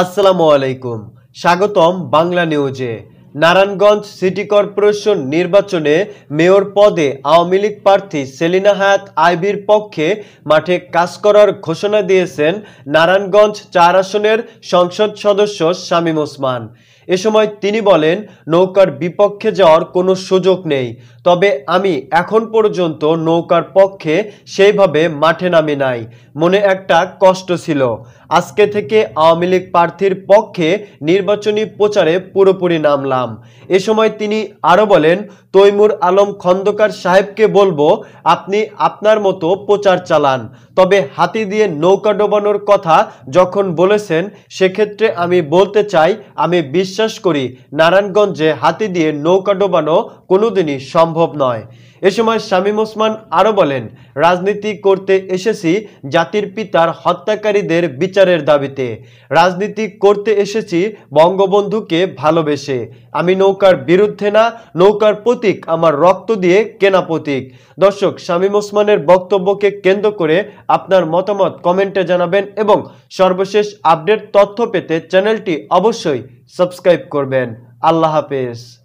আসসালামু আলাইকুম স্বাগতম বাংলা নিউজে নারায়ণগঞ্জ সিটি কর্পোরেশন নির্বাচনে মেয়র পদে আওয়ামী লীগ প্রার্থী সেলিনা হায়াত আইবির পক্ষে মাঠে কাজ করার ঘোষণা দিয়েছেন নারায়ণগঞ্জ চার আসনের সংসদ সদস্য শামীম ওসমান এ সময় তিনি বলেন নৌকার বিপক্ষে যাওয়ার কোনো সুযোগ নেই তবে আমি এখন পর্যন্ত নৌকার পক্ষে সেইভাবে মাঠে নামি নাই মনে একটা কষ্ট ছিল আজকে থেকে আওয়ামী লীগ প্রার্থীর পক্ষে নির্বাচনী প্রচারে পুরোপুরি নামলাম সালাম এ সময় তিনি আরও বলেন তৈমুর আলম খন্দকার সাহেবকে বলবো আপনি আপনার মতো প্রচার চালান তবে হাতি দিয়ে নৌকা ডোবানোর কথা যখন বলেছেন সেক্ষেত্রে আমি বলতে চাই আমি বিশ্বাস করি নারায়ণগঞ্জে হাতি দিয়ে নৌকা ডোবানো কোনোদিনই সম্ভব নয় এ সময় শামীম ওসমান আরও বলেন রাজনীতি করতে এসেছি জাতির পিতার হত্যাকারীদের বিচারের দাবিতে রাজনীতি করতে এসেছি বঙ্গবন্ধুকে ভালোবেসে আমি নৌকার বিরুদ্ধে না নৌকার প্রতীক আমার রক্ত দিয়ে কেনা প্রতীক দর্শক শামীম ওসমানের বক্তব্যকে কেন্দ্র করে আপনার মতামত কমেন্টে জানাবেন এবং সর্বশেষ আপডেট তথ্য পেতে চ্যানেলটি অবশ্যই সাবস্ক্রাইব করবেন আল্লাহ হাফেজ